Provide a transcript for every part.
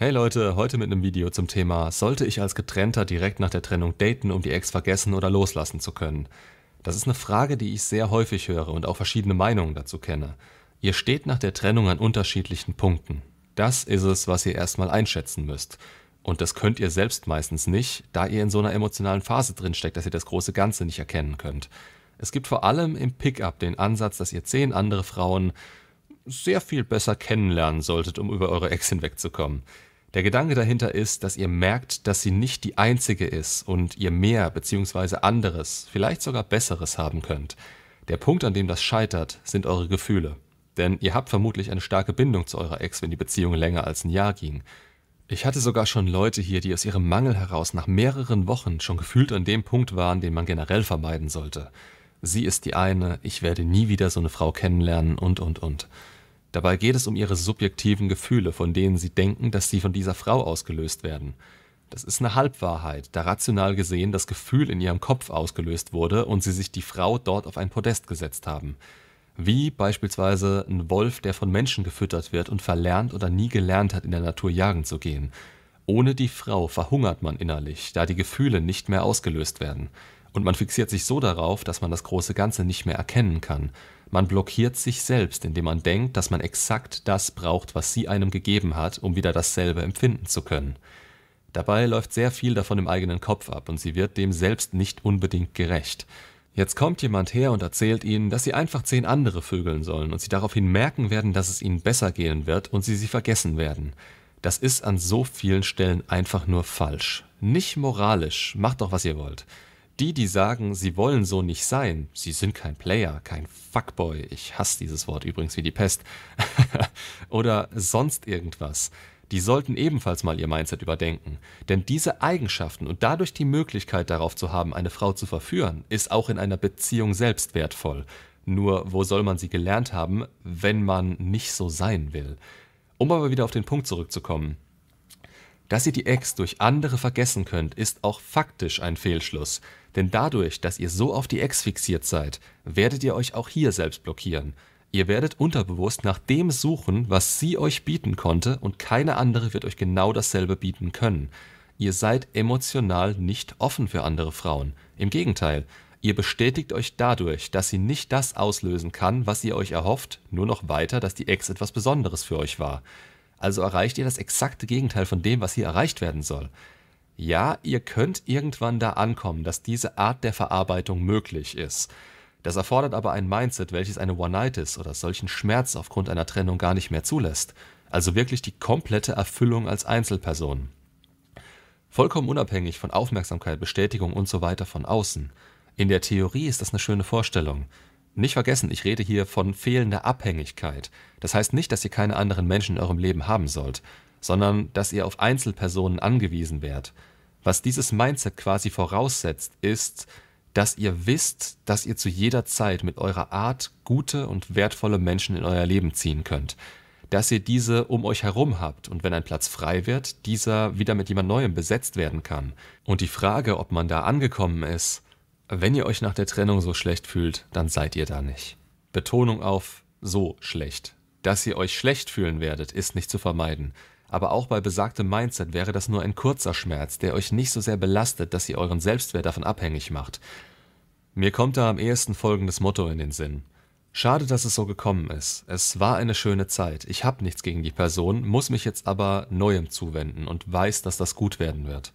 Hey Leute, heute mit einem Video zum Thema, sollte ich als Getrennter direkt nach der Trennung daten, um die Ex vergessen oder loslassen zu können? Das ist eine Frage, die ich sehr häufig höre und auch verschiedene Meinungen dazu kenne. Ihr steht nach der Trennung an unterschiedlichen Punkten. Das ist es, was ihr erstmal einschätzen müsst. Und das könnt ihr selbst meistens nicht, da ihr in so einer emotionalen Phase drinsteckt, dass ihr das große Ganze nicht erkennen könnt. Es gibt vor allem im Pickup den Ansatz, dass ihr zehn andere Frauen sehr viel besser kennenlernen solltet, um über eure Ex hinwegzukommen. Der Gedanke dahinter ist, dass ihr merkt, dass sie nicht die einzige ist und ihr mehr bzw. anderes, vielleicht sogar besseres haben könnt. Der Punkt, an dem das scheitert, sind eure Gefühle. Denn ihr habt vermutlich eine starke Bindung zu eurer Ex, wenn die Beziehung länger als ein Jahr ging. Ich hatte sogar schon Leute hier, die aus ihrem Mangel heraus nach mehreren Wochen schon gefühlt an dem Punkt waren, den man generell vermeiden sollte. Sie ist die eine, ich werde nie wieder so eine Frau kennenlernen und und und. Dabei geht es um ihre subjektiven Gefühle, von denen sie denken, dass sie von dieser Frau ausgelöst werden. Das ist eine Halbwahrheit, da rational gesehen das Gefühl in ihrem Kopf ausgelöst wurde und sie sich die Frau dort auf ein Podest gesetzt haben. Wie beispielsweise ein Wolf, der von Menschen gefüttert wird und verlernt oder nie gelernt hat, in der Natur jagen zu gehen. Ohne die Frau verhungert man innerlich, da die Gefühle nicht mehr ausgelöst werden. Und man fixiert sich so darauf, dass man das große Ganze nicht mehr erkennen kann. Man blockiert sich selbst, indem man denkt, dass man exakt das braucht, was sie einem gegeben hat, um wieder dasselbe empfinden zu können. Dabei läuft sehr viel davon im eigenen Kopf ab und sie wird dem selbst nicht unbedingt gerecht. Jetzt kommt jemand her und erzählt ihnen, dass sie einfach zehn andere vögeln sollen und sie daraufhin merken werden, dass es ihnen besser gehen wird und sie sie vergessen werden. Das ist an so vielen Stellen einfach nur falsch. Nicht moralisch, macht doch was ihr wollt die, die sagen, sie wollen so nicht sein, sie sind kein Player, kein Fuckboy, ich hasse dieses Wort übrigens wie die Pest, oder sonst irgendwas, die sollten ebenfalls mal ihr Mindset überdenken. Denn diese Eigenschaften und dadurch die Möglichkeit darauf zu haben, eine Frau zu verführen, ist auch in einer Beziehung selbst wertvoll. Nur wo soll man sie gelernt haben, wenn man nicht so sein will? Um aber wieder auf den Punkt zurückzukommen. Dass ihr die Ex durch andere vergessen könnt, ist auch faktisch ein Fehlschluss, denn dadurch, dass ihr so auf die Ex fixiert seid, werdet ihr euch auch hier selbst blockieren. Ihr werdet unterbewusst nach dem suchen, was sie euch bieten konnte und keine andere wird euch genau dasselbe bieten können. Ihr seid emotional nicht offen für andere Frauen. Im Gegenteil, ihr bestätigt euch dadurch, dass sie nicht das auslösen kann, was ihr euch erhofft, nur noch weiter, dass die Ex etwas Besonderes für euch war. Also erreicht ihr das exakte Gegenteil von dem, was hier erreicht werden soll. Ja, ihr könnt irgendwann da ankommen, dass diese Art der Verarbeitung möglich ist. Das erfordert aber ein Mindset, welches eine One-Nightis oder solchen Schmerz aufgrund einer Trennung gar nicht mehr zulässt. Also wirklich die komplette Erfüllung als Einzelperson. Vollkommen unabhängig von Aufmerksamkeit, Bestätigung und so weiter von außen. In der Theorie ist das eine schöne Vorstellung. Nicht vergessen, ich rede hier von fehlender Abhängigkeit. Das heißt nicht, dass ihr keine anderen Menschen in eurem Leben haben sollt, sondern dass ihr auf Einzelpersonen angewiesen werdet. Was dieses Mindset quasi voraussetzt, ist, dass ihr wisst, dass ihr zu jeder Zeit mit eurer Art gute und wertvolle Menschen in euer Leben ziehen könnt. Dass ihr diese um euch herum habt und wenn ein Platz frei wird, dieser wieder mit jemand Neuem besetzt werden kann. Und die Frage, ob man da angekommen ist, wenn ihr euch nach der Trennung so schlecht fühlt, dann seid ihr da nicht. Betonung auf so schlecht. Dass ihr euch schlecht fühlen werdet, ist nicht zu vermeiden. Aber auch bei besagtem Mindset wäre das nur ein kurzer Schmerz, der euch nicht so sehr belastet, dass ihr euren Selbstwert davon abhängig macht. Mir kommt da am ehesten folgendes Motto in den Sinn. Schade, dass es so gekommen ist. Es war eine schöne Zeit. Ich habe nichts gegen die Person, muss mich jetzt aber neuem zuwenden und weiß, dass das gut werden wird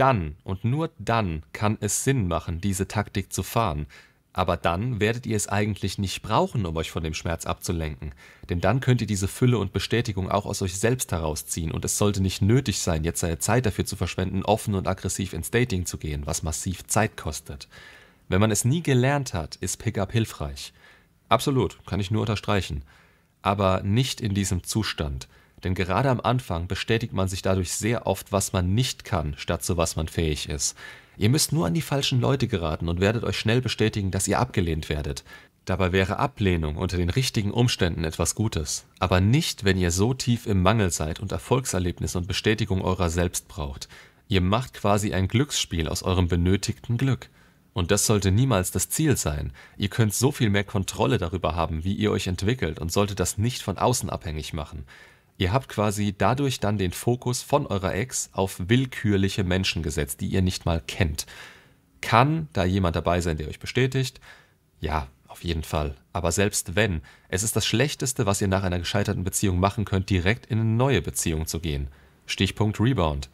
dann und nur dann kann es Sinn machen, diese Taktik zu fahren. Aber dann werdet ihr es eigentlich nicht brauchen, um euch von dem Schmerz abzulenken. Denn dann könnt ihr diese Fülle und Bestätigung auch aus euch selbst herausziehen und es sollte nicht nötig sein, jetzt seine Zeit dafür zu verschwenden, offen und aggressiv ins Dating zu gehen, was massiv Zeit kostet. Wenn man es nie gelernt hat, ist Pickup hilfreich. Absolut, kann ich nur unterstreichen. Aber nicht in diesem Zustand – denn gerade am Anfang bestätigt man sich dadurch sehr oft, was man nicht kann, statt zu was man fähig ist. Ihr müsst nur an die falschen Leute geraten und werdet euch schnell bestätigen, dass ihr abgelehnt werdet. Dabei wäre Ablehnung unter den richtigen Umständen etwas Gutes, aber nicht, wenn ihr so tief im Mangel seid und Erfolgserlebnisse und Bestätigung eurer selbst braucht. Ihr macht quasi ein Glücksspiel aus eurem benötigten Glück. Und das sollte niemals das Ziel sein. Ihr könnt so viel mehr Kontrolle darüber haben, wie ihr euch entwickelt und solltet das nicht von außen abhängig machen. Ihr habt quasi dadurch dann den Fokus von eurer Ex auf willkürliche Menschen gesetzt, die ihr nicht mal kennt. Kann da jemand dabei sein, der euch bestätigt? Ja, auf jeden Fall. Aber selbst wenn, es ist das Schlechteste, was ihr nach einer gescheiterten Beziehung machen könnt, direkt in eine neue Beziehung zu gehen. Stichpunkt Rebound.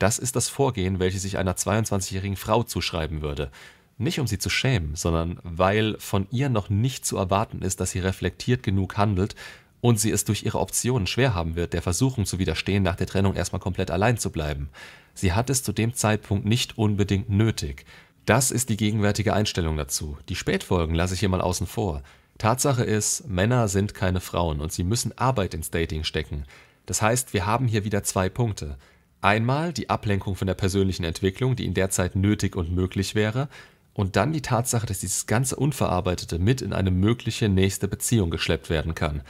Das ist das Vorgehen, welches sich einer 22-jährigen Frau zuschreiben würde. Nicht um sie zu schämen, sondern weil von ihr noch nicht zu erwarten ist, dass sie reflektiert genug handelt, und sie es durch ihre Optionen schwer haben wird, der Versuchung zu widerstehen, nach der Trennung erstmal komplett allein zu bleiben. Sie hat es zu dem Zeitpunkt nicht unbedingt nötig. Das ist die gegenwärtige Einstellung dazu. Die Spätfolgen lasse ich hier mal außen vor. Tatsache ist, Männer sind keine Frauen und sie müssen Arbeit ins Dating stecken. Das heißt, wir haben hier wieder zwei Punkte. Einmal die Ablenkung von der persönlichen Entwicklung, die in der Zeit nötig und möglich wäre, und dann die Tatsache, dass dieses ganze Unverarbeitete mit in eine mögliche nächste Beziehung geschleppt werden kann.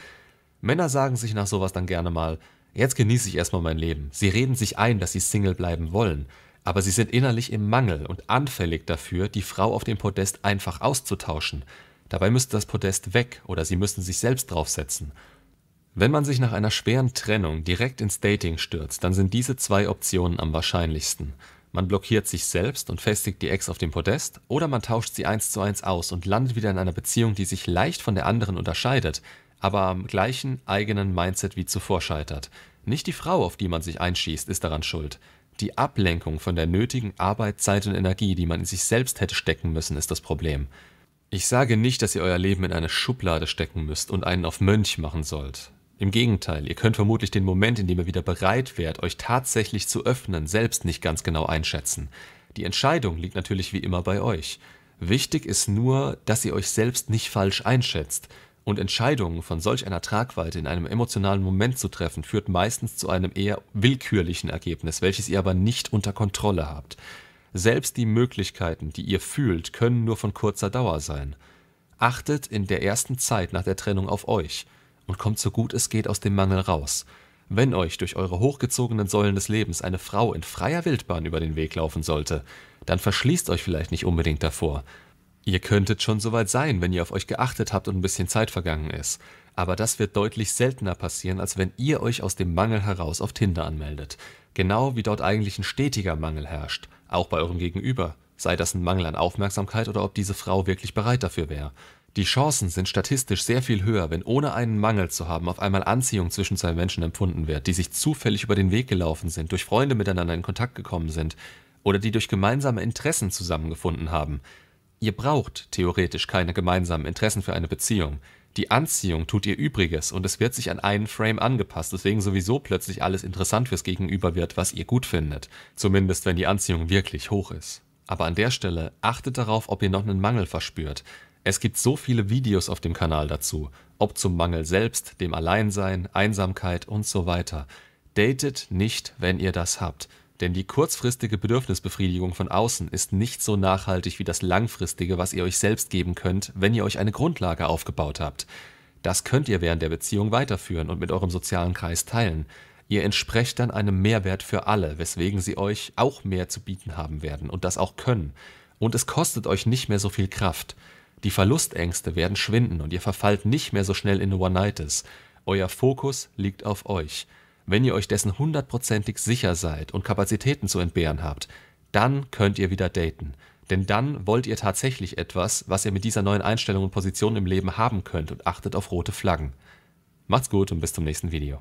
Männer sagen sich nach sowas dann gerne mal, jetzt genieße ich erstmal mein Leben. Sie reden sich ein, dass sie Single bleiben wollen, aber sie sind innerlich im Mangel und anfällig dafür, die Frau auf dem Podest einfach auszutauschen. Dabei müsste das Podest weg oder sie müssten sich selbst draufsetzen. Wenn man sich nach einer schweren Trennung direkt ins Dating stürzt, dann sind diese zwei Optionen am wahrscheinlichsten. Man blockiert sich selbst und festigt die Ex auf dem Podest, oder man tauscht sie eins zu eins aus und landet wieder in einer Beziehung, die sich leicht von der anderen unterscheidet, aber am gleichen eigenen Mindset wie zuvor scheitert. Nicht die Frau, auf die man sich einschießt, ist daran schuld. Die Ablenkung von der nötigen Arbeit, Zeit und Energie, die man in sich selbst hätte stecken müssen, ist das Problem. Ich sage nicht, dass ihr euer Leben in eine Schublade stecken müsst und einen auf Mönch machen sollt. Im Gegenteil, ihr könnt vermutlich den Moment, in dem ihr wieder bereit wärt, euch tatsächlich zu öffnen, selbst nicht ganz genau einschätzen. Die Entscheidung liegt natürlich wie immer bei euch. Wichtig ist nur, dass ihr euch selbst nicht falsch einschätzt und Entscheidungen von solch einer Tragweite in einem emotionalen Moment zu treffen, führt meistens zu einem eher willkürlichen Ergebnis, welches ihr aber nicht unter Kontrolle habt. Selbst die Möglichkeiten, die ihr fühlt, können nur von kurzer Dauer sein. Achtet in der ersten Zeit nach der Trennung auf euch und kommt so gut es geht aus dem Mangel raus. Wenn euch durch eure hochgezogenen Säulen des Lebens eine Frau in freier Wildbahn über den Weg laufen sollte, dann verschließt euch vielleicht nicht unbedingt davor, Ihr könntet schon soweit sein, wenn ihr auf euch geachtet habt und ein bisschen Zeit vergangen ist. Aber das wird deutlich seltener passieren, als wenn ihr euch aus dem Mangel heraus auf Tinder anmeldet. Genau wie dort eigentlich ein stetiger Mangel herrscht, auch bei eurem Gegenüber, sei das ein Mangel an Aufmerksamkeit oder ob diese Frau wirklich bereit dafür wäre. Die Chancen sind statistisch sehr viel höher, wenn ohne einen Mangel zu haben auf einmal Anziehung zwischen zwei Menschen empfunden wird, die sich zufällig über den Weg gelaufen sind, durch Freunde miteinander in Kontakt gekommen sind oder die durch gemeinsame Interessen zusammengefunden haben. Ihr braucht theoretisch keine gemeinsamen Interessen für eine Beziehung. Die Anziehung tut ihr Übriges und es wird sich an einen Frame angepasst, weswegen sowieso plötzlich alles interessant fürs Gegenüber wird, was ihr gut findet. Zumindest wenn die Anziehung wirklich hoch ist. Aber an der Stelle achtet darauf, ob ihr noch einen Mangel verspürt. Es gibt so viele Videos auf dem Kanal dazu, ob zum Mangel selbst, dem Alleinsein, Einsamkeit und so weiter. Datet nicht, wenn ihr das habt. Denn die kurzfristige Bedürfnisbefriedigung von außen ist nicht so nachhaltig wie das langfristige, was ihr euch selbst geben könnt, wenn ihr euch eine Grundlage aufgebaut habt. Das könnt ihr während der Beziehung weiterführen und mit eurem sozialen Kreis teilen. Ihr entsprecht dann einem Mehrwert für alle, weswegen sie euch auch mehr zu bieten haben werden und das auch können. Und es kostet euch nicht mehr so viel Kraft. Die Verlustängste werden schwinden und ihr verfallt nicht mehr so schnell in One-Nightes. Euer Fokus liegt auf euch. Wenn ihr euch dessen hundertprozentig sicher seid und Kapazitäten zu entbehren habt, dann könnt ihr wieder daten. Denn dann wollt ihr tatsächlich etwas, was ihr mit dieser neuen Einstellung und Position im Leben haben könnt und achtet auf rote Flaggen. Macht's gut und bis zum nächsten Video.